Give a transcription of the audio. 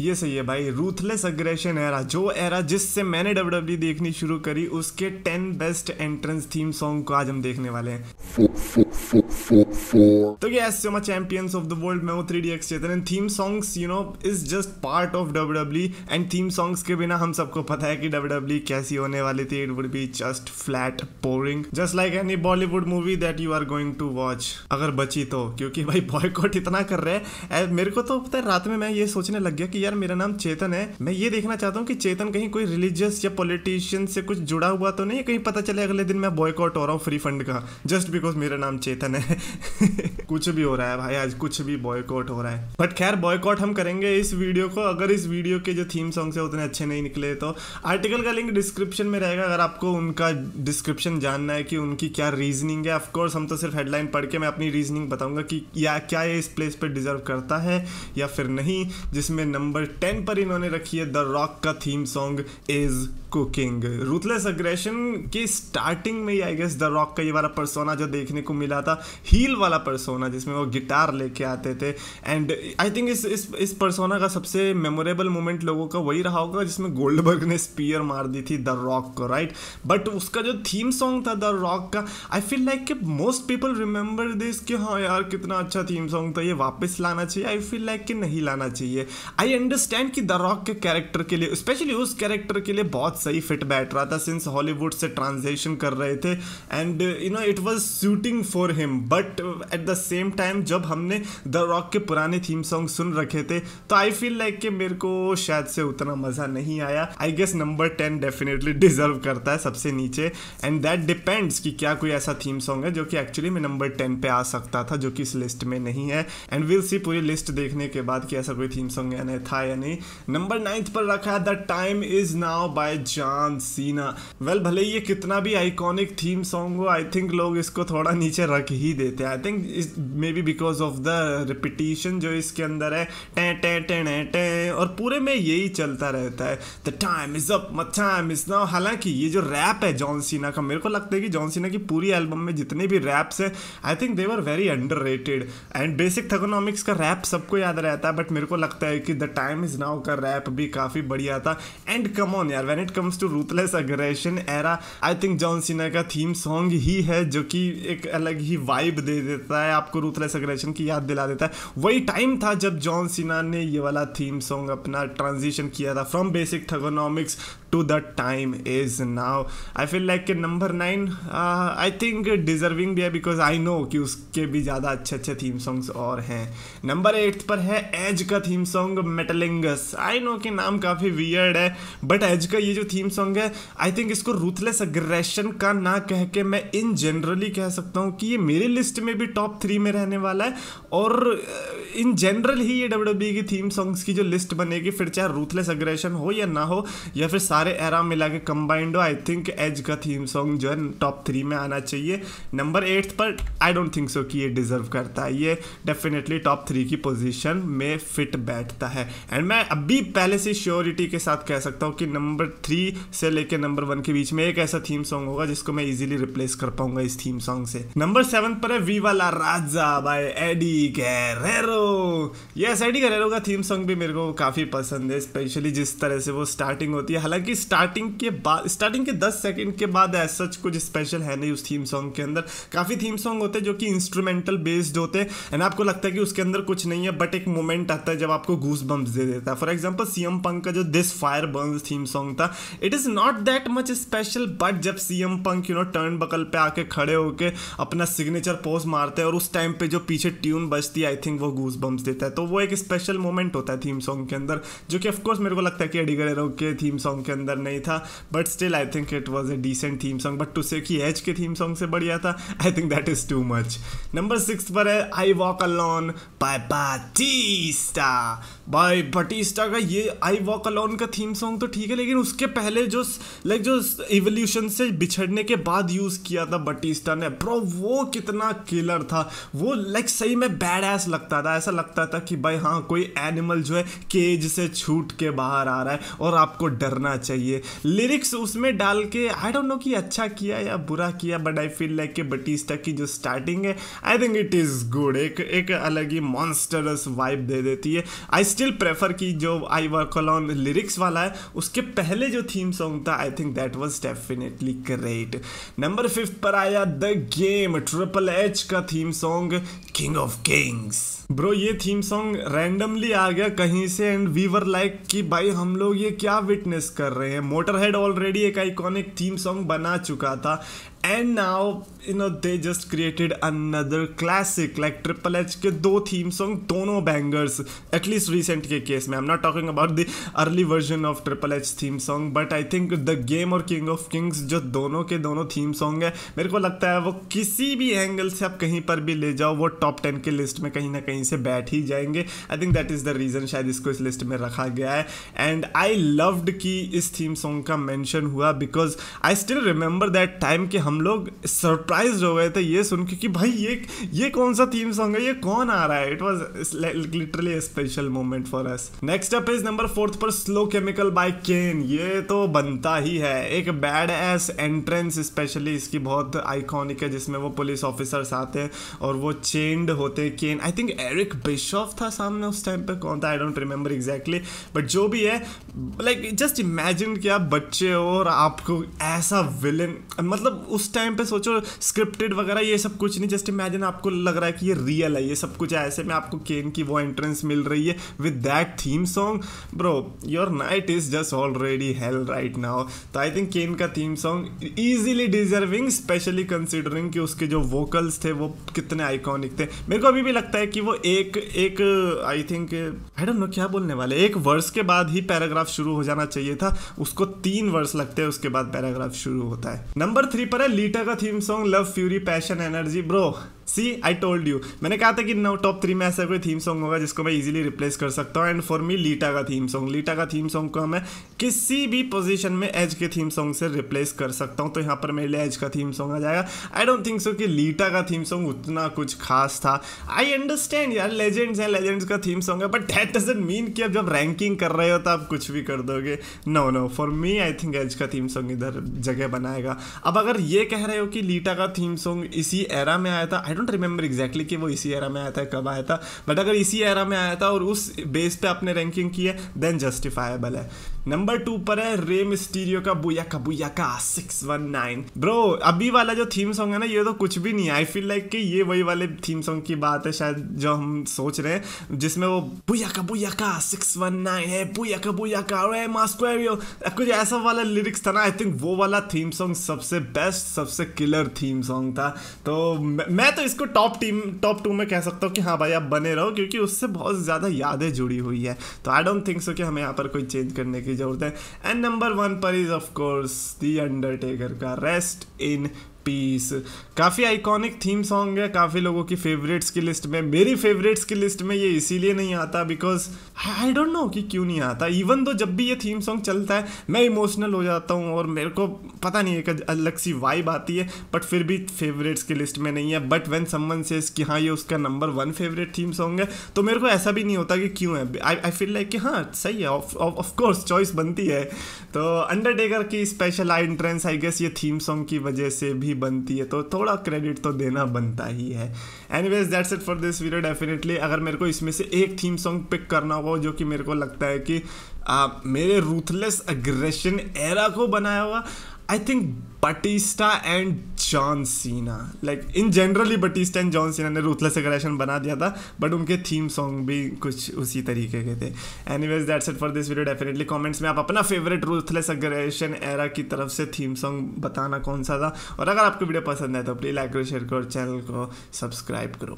ये सही है भाई रूथलेस अग्रेशन एरा जो एरा जिससे मैंने डब्ल्यू e देखनी शुरू करी उसके ten best entrance theme song को आज हम देखने वाले हैं तो ये as champions of the world मैं three D X Chetan theme songs you know is just part of W and theme songs के बिना हम सबको पता है कि डब्ल्यू e कैसी होने वाली थी it would be just flat boring just like any Bollywood movie that you are going to watch अगर बची तो क्योंकि भाई बॉयकॉट इतना कर रहे हैं मेरे को तो पता है रात में मैं ये सोचने लग गया कि यार मेरा नाम चेतन है मैं ये देखना चाहता हूँ कि चेतन कहीं कोई रिलीजियस या पॉलिटिशियन से कुछ जुड़ा हुआ तो नहीं कहीं पता चले अगले दिन मैं बॉयकॉट हो रहा हूँ फ्री फंड का जस्ट बिकॉज मेरा नाम चेतन है कुछ भी हो रहा है भाई आज कुछ भी बॉयकॉट हो रहा है बट खैर बॉयकॉट हम करेंगे इस वीडियो को अगर इस वीडियो के जो थीम सॉन्ग्स है उतने अच्छे नहीं निकले तो आर्टिकल का लिंक डिस्क्रिप्शन में रहेगा अगर आपको उनका डिस्क्रिप्शन जानना है कि उनकी क्या रीजनिंग है ऑफकोर्स हम तो सिर्फ हेडलाइन पढ़ के मैं अपनी रीजनिंग बताऊंगा कि या क्या ये इस प्लेस पर डिजर्व करता है या फिर नहीं जिसमें नंबर नंबर टेन पर इन्होंने रखी है द रॉक का theme song is cooking ruthless aggression के स्टार्टिंग में ही आई गेस द रॉक का ये वाला परसोना जो देखने को मिला था हील वाला परसोना जिसमें वो गिटार लेके आते थे एंड आई थिंक इस इस इस परसोना का सबसे मेमोरेबल मोमेंट लोगों का वही रहा होगा जिसमें गोल्डबर्ग ने स्पीयर मार दी थी द रॉक को राइट बट उसका जो थीम सॉन्ग था द रॉक का I feel like most people remember this कि हाँ यार कितना अच्छा थीम सॉन्ग था ये वापस लाना चाहिए आई फील लाइक कि नहीं लाना चाहिए आई अंडरस्टैंड कि द रॉक के कैरेक्टर के लिए स्पेशली उस कैरेक्टर के लिए बहुत सही फिट बैठ रहा था सिंस हॉलीवुड से ट्रांजेशन कर रहे थे and you know it was suiting for him but at the same time जब हमने द रॉक के पुराने थीम सॉन्ग सुन रखे थे तो आई फील लाइक कि मेरे को शायद से उतना मज़ा नहीं आया I guess number ten definitely deserve करता है सबसे नीचे एंड दैट डिपेंड्स कि क्या कोई ऐसा थीम सॉन्ग है जो कि एक्चुअली में नंबर टेन पे आ सकता था जो कि इस लिस्ट में नहीं है एंड विल सी पूरी लिस्ट देखने के बाद कि ऐसा कोई थीम सॉन्ग या नहीं था या नहीं नंबर नाइन्थ पर रखा है the time is now by John Cena well भले भले ये कितना भी आइकॉनिक थीम सॉन्ग हो आई थिंक लोग इसको थोड़ा नीचे रख ही देते हैं I think maybe because of the repetition जो इसके अंदर है टे टे टे टे और पूरे में यही चलता रहता है the time is up my time is now हालांकि ये जो रैप है जॉन सीना का मेरे को लगता है कि जॉन सीना की पूरी एल्बम में जितने भी रैप्स हैं I think they were very underrated and basic Thuganomics का रैप सबको याद रहता है बट मेरे को लगता है कि द टाइम इज नाउ का रैप भी काफ़ी बढ़िया था एंड कम ऑन यार when it comes to ruthless aggression era I think John Cena का थीम सॉन्ग ही है जो कि एक अलग ही वाइब दे देता है आपको रूथलेस अग्रेशन की याद दिला देता है वही टाइम था जब जॉन सिन्हा ने ये वाला थीम सॉन्ग अपना ट्रांजिशन किया था from basic Thuganomics to the time is now I feel like number nine I think deserving भी है बिकॉज आई नो कि उसके भी ज़्यादा अच्छे अच्छे थीम सॉन्ग्स और हैं नंबर एट्थ पर है एज का theme song Metalingus I know कि नाम काफ़ी वियर्ड है बट एज का ये जो थीम सॉन्ग है आई थिंक इसको रूथलेस अग्रेशन का ना कह के मैं इन जनरली कह सकता हूँ कि ये मेरी लिस्ट में भी टॉप थ्री में रहने वाला है और इन uh, जनरल ही ये डब्ल्यू की थीम सॉन्ग्स की जो लिस्ट बनेगी फिर चाहे रूथलेस अग्रेशन हो या ना हो या फिर सारे एरा मिला के कम्बाइंड हो आई थिंक एज का थीम सॉन्ग जो है टॉप थ्री में आना चाहिए नंबर एट्थ पर आई डोंट थिंक सो कि ये डिज़र्व करता है ये डेफिनेटली टॉप थ्री की पोजिशन में फिट बैठता है एंड मैं अभी पहले से श्योरिटी के साथ कह सकता हूँ कि नंबर थ्री से लेकर नंबर वन के बीच में एक ऐसा थीम सॉन्ग होगा जिसको मैं इजिली रिप्लेस कर पाऊंगा इस थीम सॉन्ग से नंबर सेवन पर है वी वाला राजा by Eddie Guerrero yes Eddie Guerrero का थीम सॉन्ग भी मेरे को काफ़ी पसंद है स्पेशली जिस तरह से वो स्टार्टिंग होती है हालांकि क्योंकि स्टार्टिंग के बाद स्टार्टिंग के दस सेकेंड के बाद ऐसा सच कुछ स्पेशल है नहीं उस थीम सॉन्ग के अंदर काफ़ी थीम सॉन्ग होते हैं जो कि इंस्ट्रूमेंटल बेस्ड होते हैं एंड आपको लगता है कि उसके अंदर कुछ नहीं है बट एक मोमेंट आता है जब आपको घूस बम्स दे देता है फॉर एग्जाम्पल सीएम पंक का जो this fire burns theme song था it is not that much special but जब CM Punk you know turn buckle पे आके खड़े होकर अपना सिग्नेचर पोज मारते हैं और उस टाइम पर जो पीछे ट्यून बजती है आई थिंक वो घूस बम्स देता है तो वो एक स्पेशल मोमेंट होता है थीम सॉन्ग के अंदर जो कि ऑफकोर्स मेरे को लगता है कि एडिगर के थीम सॉन्ग के अंदर नहीं था but still I think it was a decent theme song but टू की एच के थीम सॉन्ग से बढ़िया था I think that is too much number six पर है I walk alone by Batista भाई बटिस्टा का ये आई वॉक अलोन का थीम सॉन्ग तो ठीक है लेकिन उसके पहले जो लाइक जो इवोल्यूशन से बिछड़ने के बाद यूज़ किया था बटिस्टा ने ब्रो वो कितना किलर था वो लाइक सही में बैड एस लगता था ऐसा लगता था कि भाई हाँ कोई एनिमल जो है केज से छूट के बाहर आ रहा है और आपको डरना चाहिए लिरिक्स उसमें डाल के आई डोंट नो कि अच्छा किया या बुरा किया बट आई फील लाइक कि बटिस्टा की जो स्टार्टिंग है I think it is good एक एक अलग ही मॉन्स्टरस वाइब दे देती है आई स्टिल प्रेफर की जो आई वर्क ऑन लिरिक्स वाला है उसके पहले जो थीम सॉन्ग था I think that was definitely great number fifth पर आया द गेम ट्रिपल एच का theme song king of kings bro ये थीम सॉन्ग रैंडमली आ गया कहीं से एंड वी वर लाइक कि भाई हम लोग ये क्या विटनेस कर रहे हैं मोटर हेड ऑलरेडी एक आइकॉनिक थीम सॉन्ग बना चुका था and now you know they just created another classic like triple H के दो थीम सॉन्ग दोनों बैंगर्स एटलीस्ट रिसेंट के केस में I am not talking about the early version of triple H theme song but I think the game और king of kings जो दोनों के दोनों थीम सॉन्ग है मेरे को लगता है वो किसी भी एंगल से आप कहीं पर भी ले जाओ वो टॉप टेन के लिस्ट में कहीं ना कहीं से बैठ ही जाएंगे I think that is the reason शायद इसको इस लिस्ट में रखा गया है एंड आई लव्ड कि इस थीम सॉन्ग का मैंशन हुआ because I still remember that time कि हम हम लोग सरप्राइज हो गए थे ये सुन के कि भाई ये ये कौन सा थीम सॉन्ग है ये कौन आ रहा है it was literally special moment for us next up is number fourth पर स्लो केमिकल बाय केन ये तो बनता ही है एक बैड एस एंट्रेंस स्पेशली इसकी बहुत आइकॉनिक है जिसमें वो पुलिस ऑफिसर्स आते हैं और वो चेंड होते हैं Kane I think Eric Bischoff था सामने उस टाइम पे कौन था I don't remember exactly but जो भी है लाइक जस्ट इमेजिन कि आप बच्चे हो और आपको ऐसा विलन मतलब उस टाइम पे सोचो स्क्रिप्टेड वगैरह ये सब कुछ नहीं जस्ट इमेजिन आपको लग रहा है कि ये रियल है ये सब कुछ है ऐसे में आपको केन की वो एंट्रेंस मिल रही है with that theme song bro your night is just already hell right now तो आई थिंक केन का theme song easily deserving specially considering कि उसके जो वोकल्स थे वो कितने आइकॉनिक थे मेरे को अभी भी लगता है कि वो एक एक I think I don't know क्या बोलने वाले एक वर्स के बाद ही पैराग्राफ शुरू हो जाना चाहिए था उसको तीन वर्स लगते हैं उसके बाद पैराग्राफ शुरू होता है नंबर थ्री पर लीटा का theme song love fury passion energy bro see I told you मैंने कहा था कि नो टॉप थ्री में ऐसा कोई थीम सॉन्ग होगा जिसको मैं इजीली रिप्लेस कर सकता हूँ एंड फॉर मी लीटा का थीम सॉन्ग लीटा का थीम सॉन्ग को मैं किसी भी पोजीशन में एज के थीम सॉन्ग से रिप्लेस कर सकता हूँ तो यहाँ पर मेरे लिए एज का थीम सॉन्ग आ जाएगा आई डोंट थिंक सो कि लीटा का थीम सॉन्ग उतना कुछ खास था आई अंडरस्टैंड यार लेजेंड्स हैं लेजेंड्स का थीम सॉन्ग है बट दैट डजेंट मीन कि अब जब रैंकिंग कर रहे हो तो आप कुछ भी कर दोगे no no for me I think Edge का थीम सॉन्ग इधर जगह बनाएगा अब अगर ये कह रहे हो कि लीटा का थीम सॉन्ग इसी एरा में आया था आई डोंट रिमेंबर एग्जैक्टली कि वो इसी एरा में आया था कब आया था बट अगर इसी एरा में आया था और उस बेस पे आपने रैंकिंग की है देन जस्टिफाइबल है नंबर टू पर है रे मिस्टीरियो का बुया का बुया का सिक्स वन नाइन ब्रो अभी वाला जो थीम सॉन्ग है ना ये तो कुछ भी नहीं आई फील लाइक कि ये वही वाले थीम सॉन्ग की बात है शायद जो हम सोच रहे हैं जिसमें वो बुया का बुया का सिक्स वन नाइन है बुया का बुया का रे मास्क्वेरियो कुछ ऐसा वाला लिरिक्स था ना आई थिंक वो वाला थीम सॉन्ग सबसे बेस्ट सबसे किलर थीम सॉन्ग था तो मैं तो इसको टॉप टीम टॉप टू में कह सकता हूँ कि हाँ भाई आप बने रहो क्योंकि उससे बहुत ज़्यादा यादें जुड़ी हुई है तो आई डोंट थिंक सो कि हमें यहाँ पर कोई चेंज करने की ज़रूरत है एंड नंबर वन पर is of course the Undertaker का रेस्ट इन पीस काफ़ी आइकॉनिक थीम सॉन्ग है काफ़ी लोगों की फेवरेट्स की लिस्ट में मेरी फेवरेट्स की लिस्ट में ये इसीलिए नहीं आता बिकॉज आई डोंट नो कि क्यों नहीं आता इवन दो जब भी ये थीम सॉन्ग चलता है मैं इमोशनल हो जाता हूँ और मेरे को पता नहीं एक अलग सी वाइब आती है बट फिर भी फेवरेट्स की लिस्ट में नहीं है बट वेन समन से कि हाँ ये उसका number one favourite theme song है तो मेरे को ऐसा भी नहीं होता कि क्यों है आई फील लाइक कि हाँ सही है ऑफकोर्स चॉइस बनती है तो अंडरटेकर की special I entrance I guess ये थीम सॉन्ग की वजह से भी बनती है तो थोड़ा क्रेडिट तो देना बनता ही है any ways that's it for this video definitely अगर मेरे को इसमें से एक थीम सॉन्ग पिक करना हो जो कि मेरे को लगता है कि आ, मेरे रूथलेस अग्रेशन एरा को बनाया हुआ I think Batista and John Cena like in generally Batista and John Cena ने रूथलेस अग्रेशन बना दिया था बट उनके थीम सॉन्ग भी कुछ उसी तरीके के थे any ways that's it for this video definitely comments में आप अपना फेवरेट रूथलेस अग्रेशन एरा की तरफ से थीम सॉन्ग बताना कौन सा था और अगर आपको वीडियो पसंद है तो प्लीज़ लाइक करो शेयर करो और चैनल को सब्सक्राइब करो